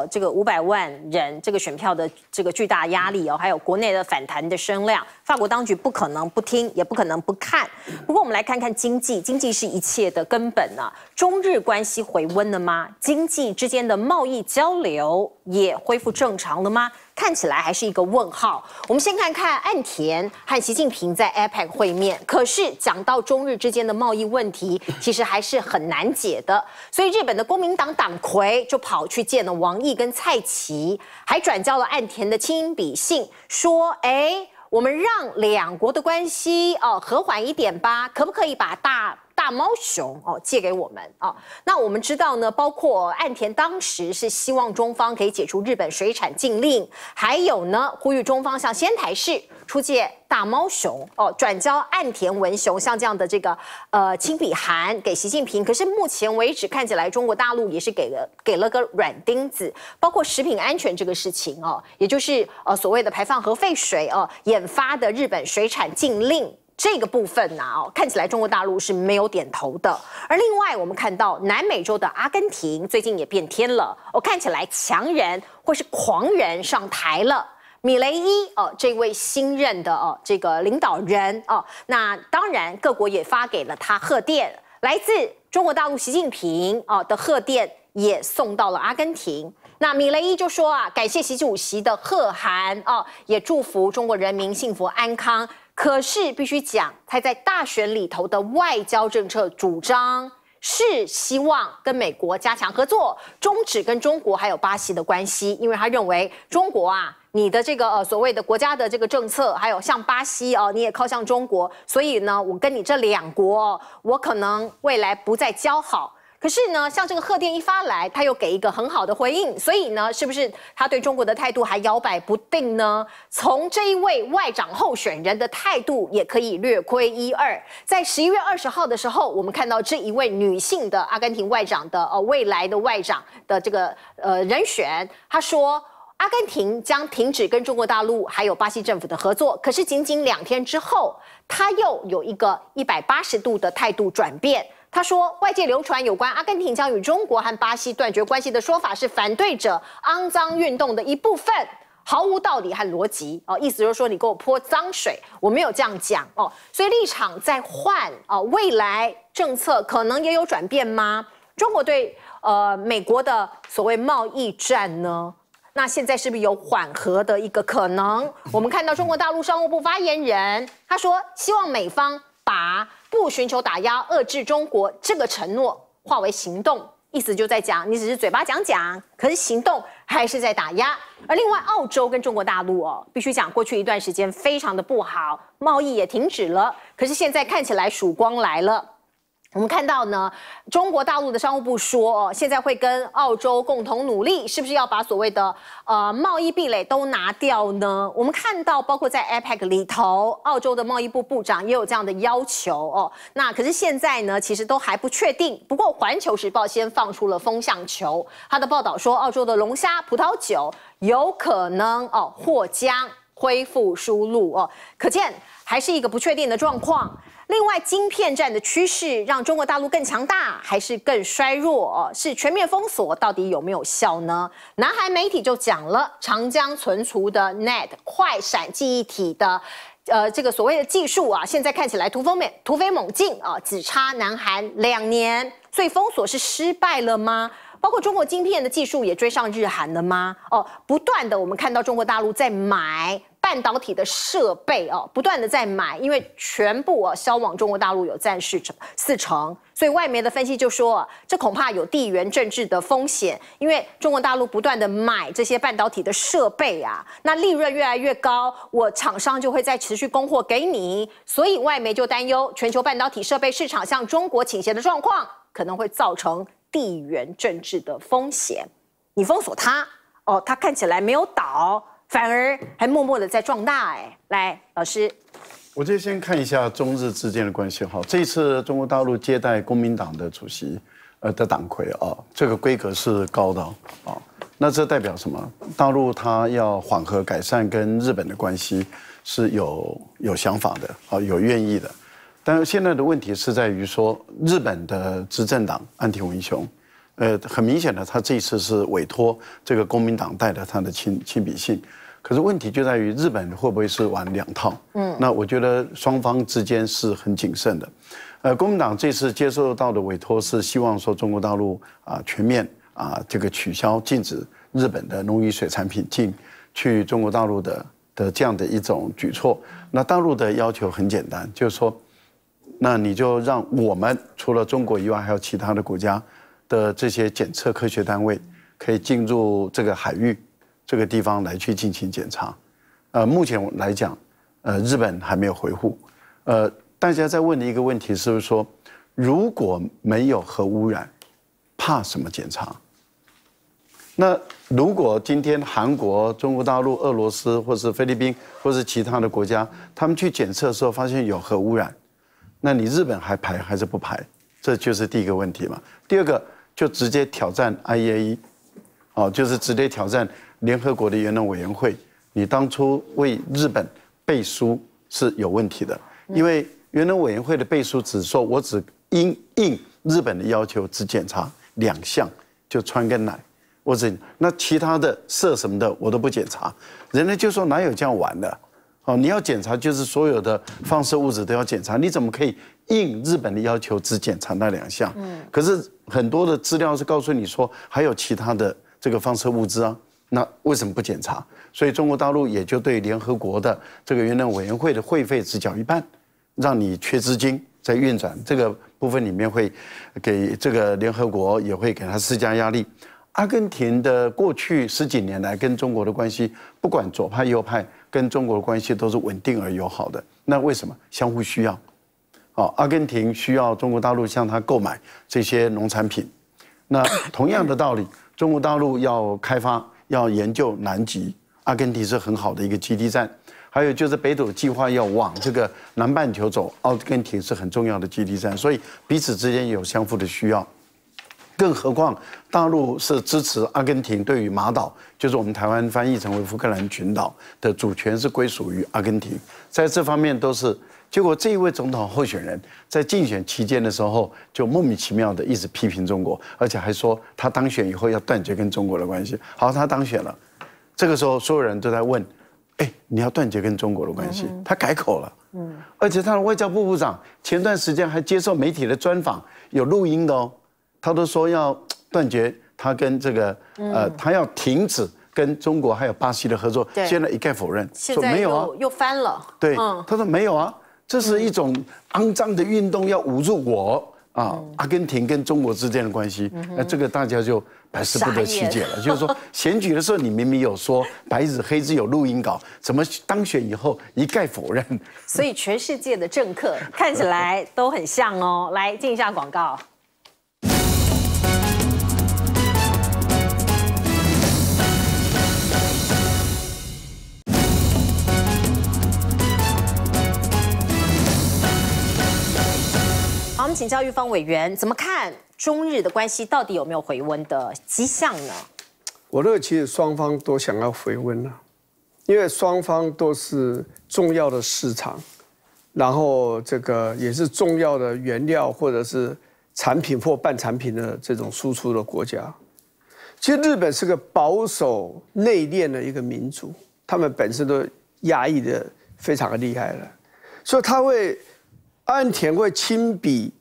呃，这个五百万人这个选票的这个巨大压力哦，还有国内的反弹的声量，法国当局不可能不听，也不可能不看。不过我们来看看经济，经济是一切的根本呢。中日关系回温了吗？经济之间的贸易交流也恢复正常了吗？看起来还是一个问号。我们先看看岸田和习近平在 APEC 会面，可是讲到中日之间的贸易问题，其实还是很难解的。所以日本的公民党党魁就跑去见了王毅跟蔡奇，还转交了岸田的亲笔信，说：“哎，我们让两国的关系哦和缓一点吧，可不可以把大？”大猫熊哦，借给我们啊。那我们知道呢，包括岸田当时是希望中方可以解除日本水产禁令，还有呢，呼吁中方向仙台市出借大猫熊哦，转交岸田文雄，像这样的这个呃亲笔函给习近平。可是目前为止，看起来中国大陆也是给了给了个软钉子，包括食品安全这个事情哦，也就是呃所谓的排放核废水哦引发的日本水产禁令。这个部分呢，哦，看起来中国大陆是没有点头的。而另外，我们看到南美洲的阿根廷最近也变天了，哦，看起来强人或是狂人上台了。米雷伊哦，这位新任的哦，这个领导人哦，那当然各国也发给了他贺电，来自中国大陆习近平哦的贺电也送到了阿根廷。那米雷伊就说啊，感谢习主席的贺函哦，也祝福中国人民幸福安康。可是，必须讲他在大选里头的外交政策主张是希望跟美国加强合作，终止跟中国还有巴西的关系，因为他认为中国啊，你的这个呃所谓的国家的这个政策，还有像巴西哦，你也靠向中国，所以呢，我跟你这两国，我可能未来不再交好。可是呢，像这个贺电一发来，他又给一个很好的回应，所以呢，是不是他对中国的态度还摇摆不定呢？从这一位外长候选人的态度也可以略窥一二。在十一月二十号的时候，我们看到这一位女性的阿根廷外长的呃未来的外长的这个呃人选，他说阿根廷将停止跟中国大陆还有巴西政府的合作。可是仅仅两天之后，他又有一个一百八十度的态度转变。他说：“外界流传有关阿根廷将与中国和巴西断绝关系的说法，是反对者肮脏运动的一部分，毫无道理和逻辑。”哦，意思就是说你给我泼脏水，我没有这样讲哦。所以立场在换哦，未来政策可能也有转变吗？中国对呃美国的所谓贸易战呢，那现在是不是有缓和的一个可能？我们看到中国大陆商务部发言人他说：“希望美方。”把不寻求打压遏制中国这个承诺化为行动，意思就在讲，你只是嘴巴讲讲，可是行动还是在打压。而另外，澳洲跟中国大陆哦，必须讲过去一段时间非常的不好，贸易也停止了，可是现在看起来曙光来了。我们看到呢，中国大陆的商务部说，现在会跟澳洲共同努力，是不是要把所谓的呃贸易壁垒都拿掉呢？我们看到，包括在 APEC 里头，澳洲的贸易部部长也有这样的要求哦。那可是现在呢，其实都还不确定。不过，《环球时报》先放出了风向球，他的报道说，澳洲的龙虾、葡萄酒有可能哦或将恢复输入哦。可见，还是一个不确定的状况。另外，晶片战的趋势让中国大陆更强大还是更衰弱？是全面封锁到底有没有效呢？南韩媒体就讲了，长江存储的 NAND 快闪记忆体的，呃，这个所谓的技术啊，现在看起来突飞猛突飞猛进啊，只差南韩两年，所以封锁是失败了吗？包括中国晶片的技术也追上日韩了吗？哦，不断的我们看到中国大陆在买。半导体的设备哦，不断的在买，因为全部哦销往中国大陆有占市成四成，所以外媒的分析就说，这恐怕有地缘政治的风险，因为中国大陆不断的买这些半导体的设备啊，那利润越来越高，我厂商就会在持续供货给你，所以外媒就担忧全球半导体设备市场向中国倾斜的状况可能会造成地缘政治的风险。你封锁它哦，它看起来没有倒。反而还默默的在壮大哎，来老师，我就先看一下中日之间的关系哈。这次中国大陆接待公民党的主席，呃的党魁啊，这个规格是高的啊。那这代表什么？大陆它要缓和改善跟日本的关系，是有有想法的，啊有愿意的。但是现在的问题是在于说，日本的执政党岸田文雄。呃，很明显的，他这次是委托这个公民党带着他的亲亲笔信，可是问题就在于日本会不会是玩两套？嗯，那我觉得双方之间是很谨慎的。呃，国民党这次接受到的委托是希望说中国大陆啊全面啊这个取消禁止日本的农渔水产品进去中国大陆的的这样的一种举措。那大陆的要求很简单，就是说，那你就让我们除了中国以外还有其他的国家。的这些检测科学单位可以进入这个海域这个地方来去进行检查。呃，目前来讲，呃，日本还没有回复。呃，大家在问的一个问题是不是说，如果没有核污染，怕什么检查？那如果今天韩国、中国大陆、俄罗斯或是菲律宾或是其他的国家，他们去检测的时候发现有核污染，那你日本还排还是不排？这就是第一个问题嘛。第二个。就直接挑战 IEA，哦，就是直接挑战联合国的原子委员会。你当初为日本背书是有问题的，因为原子委员会的背书只说我只应应日本的要求，只检查两项，就穿跟奶，我只那其他的色什么的我都不检查。人家就说哪有这样玩的？哦，你要检查就是所有的放射物质都要检查，你怎么可以应日本的要求只检查那两项？嗯，可是很多的资料是告诉你说还有其他的这个放射物质啊，那为什么不检查？所以中国大陆也就对联合国的这个原谅委员会的会费只缴一半，让你缺资金在运转这个部分里面会给这个联合国也会给他施加压力。阿根廷的过去十几年来跟中国的关系，不管左派右派。跟中国的关系都是稳定而友好的，那为什么相互需要？哦，阿根廷需要中国大陆向他购买这些农产品，那同样的道理，中国大陆要开发、要研究南极，阿根廷是很好的一个基地站。还有就是北斗计划要往这个南半球走，阿根廷是很重要的基地站，所以彼此之间有相互的需要。更何况，大陆是支持阿根廷对于马岛，就是我们台湾翻译成为福克兰群岛的主权是归属于阿根廷。在这方面都是，结果这一位总统候选人，在竞选期间的时候，就莫名其妙的一直批评中国，而且还说他当选以后要断绝跟中国的关系。好，他当选了，这个时候所有人都在问，哎，你要断绝跟中国的关系？他改口了，嗯，而且他的外交部部长前段时间还接受媒体的专访，有录音的哦。他都说要断绝他跟这个呃，他要停止跟中国还有巴西的合作，现在一概否认，说没有啊，又翻了。对，他说没有啊，这是一种肮脏的运动，要捂住我啊，阿根廷跟中国之间的关系。那这个大家就百思不得其解了，就是说选举的时候你明明有说白纸黑字有录音稿，怎么当选以后一概否认？所以全世界的政客看起来都很像哦，来进一下广告。我们请教玉芳委员，怎么看中日的关系到底有没有回温的迹象呢？我认为其实双方都想要回温了，因为双方都是重要的市场，然后这个也是重要的原料或者是产品或半产品的这种输出的国家。其实日本是个保守内敛的一个民族，他们本身都压抑的非常厉害了，所以他会安田会亲笔。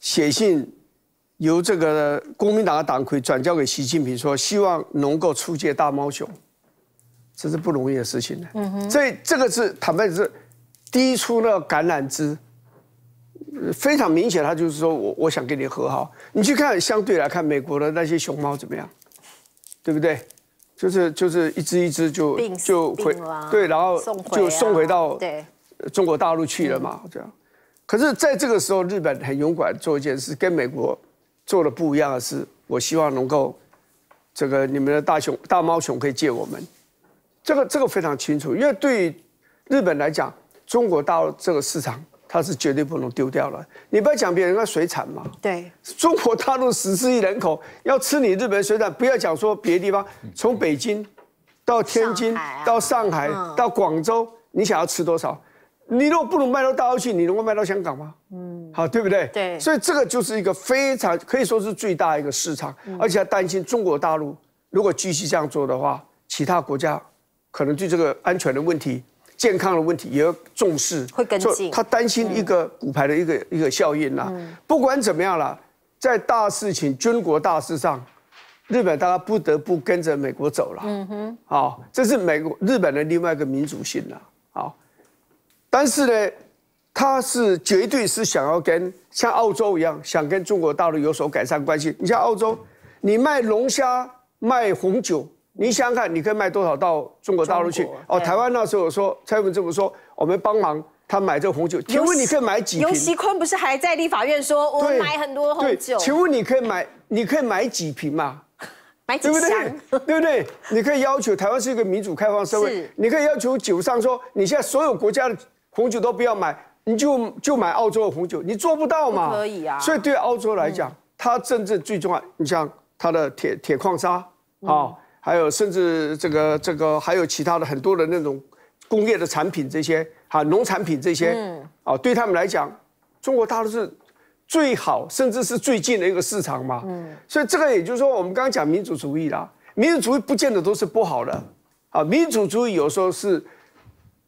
写信由这个国民党的党魁转交给习近平，说希望能够出借大猫熊这是不容易的事情呢。所以这个是坦白是滴出了橄榄枝，非常明显，他就是说我我想跟你和好。你去看，相对来看，美国的那些熊猫怎么样，对不对？就是就是一只一只就就回对，然后就送回到中国大陆去了嘛这样。可是，在这个时候，日本很勇敢做一件事，跟美国做的不一样的是，我希望能够，这个你们的大熊大猫熊可以借我们。这个这个非常清楚，因为对于日本来讲，中国大陆这个市场，它是绝对不能丢掉了。你不要讲别人，那水产嘛，对，中国大陆十四亿人口要吃你日本水产，不要讲说别的地方，从北京到天津到上海到广州，你想要吃多少？你如果不能卖到大陆去，你能够卖到香港吗？嗯，好，对不对？对，所以这个就是一个非常可以说是最大一个市场，而且还担心中国大陆如果继续这样做的话，其他国家可能对这个安全的问题、健康的问题也要重视，会跟进。他担心一个股牌的一个一个效应呐。不管怎么样啦，在大事情、军国大事上，日本大家不得不跟着美国走了。嗯哼，好，这是美国日本的另外一个民主性了。好。但是呢，他是绝对是想要跟像澳洲一样，想跟中国大陆有所改善关系。你像澳洲，你卖龙虾、卖红酒，你想想看，你可以卖多少到中国大陆去？哦，台湾那时候说蔡文这么说，我们帮忙他买这红酒。请问你可以买几？尤熙坤不是还在立法院说，我们买很多红酒。请问你可以买，你可以买几瓶嘛？买几箱，对不对？你可以要求台湾是一个民主开放社会，你可以要求酒商说，你现在所有国家的。红酒都不要买，你就就买澳洲的红酒，你做不到嘛？可以啊。所以对澳洲来讲，它真正最重要，你像它的铁铁矿砂啊，还有甚至这个这个，还有其他的很多的那种工业的产品这些啊，农产品这些啊，对他们来讲，中国大陆是最好，甚至是最近的一个市场嘛。嗯。所以这个也就是说，我们刚刚讲民主主义啦，民主主义不见得都是不好的啊，民主主义有时候是。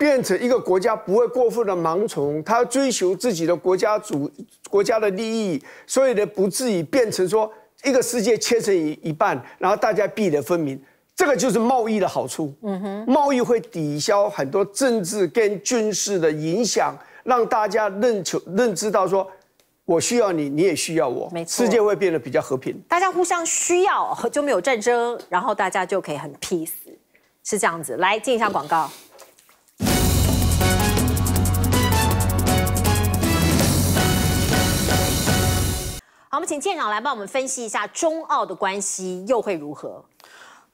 变成一个国家不会过分的盲从，他追求自己的国家主国家的利益，所以呢不至于变成说一个世界切成一一半，然后大家壁垒分明。这个就是贸易的好处。嗯哼，贸易会抵消很多政治跟军事的影响，让大家认求认知到说，我需要你，你也需要我。没错，世界会变得比较和平。大家互相需要就没有战争，然后大家就可以很 peace，是这样子。来进一下广告。好，我们请舰长来帮我们分析一下中澳的关系又会如何？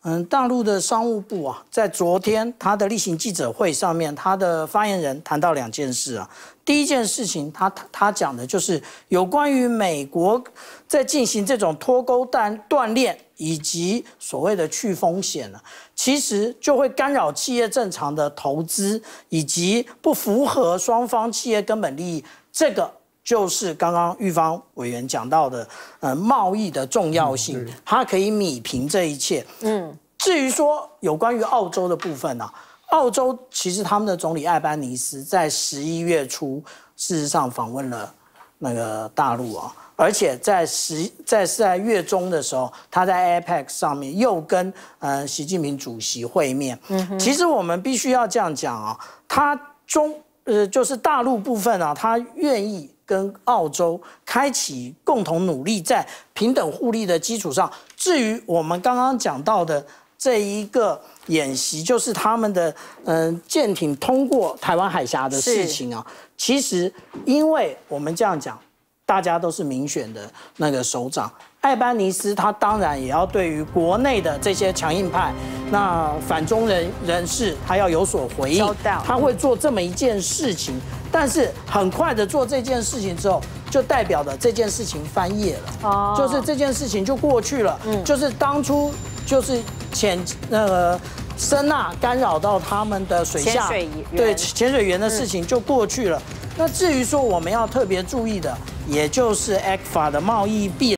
嗯，大陆的商务部啊，在昨天他的例行记者会上面，他的发言人谈到两件事啊。第一件事情，他他他讲的就是有关于美国在进行这种脱钩断锻炼以及所谓的去风险啊，其实就会干扰企业正常的投资以及不符合双方企业根本利益这个。就是刚刚玉芳委员讲到的，呃，贸易的重要性，它可以米平这一切。嗯，至于说有关于澳洲的部分呢，澳洲其实他们的总理艾班尼斯在十一月初事实上访问了那个大陆啊，而且在十在在月中的时候，他在 APEC 上面又跟呃习近平主席会面。嗯，其实我们必须要这样讲啊，他中呃就是大陆部分啊，他愿意。跟澳洲开启共同努力，在平等互利的基础上。至于我们刚刚讲到的这一个演习，就是他们的嗯舰艇通过台湾海峡的事情啊，其实因为我们这样讲。大家都是民选的那个首长，艾班尼斯他当然也要对于国内的这些强硬派，那反中人人士，他要有所回应，他会做这么一件事情，但是很快的做这件事情之后，就代表的这件事情翻页了，就是这件事情就过去了，嗯，就是当初就是潜那个声呐干扰到他们的水下，对潜水员的事情就过去了，那至于说我们要特别注意的。也就是 a 克法 a 的贸易垒。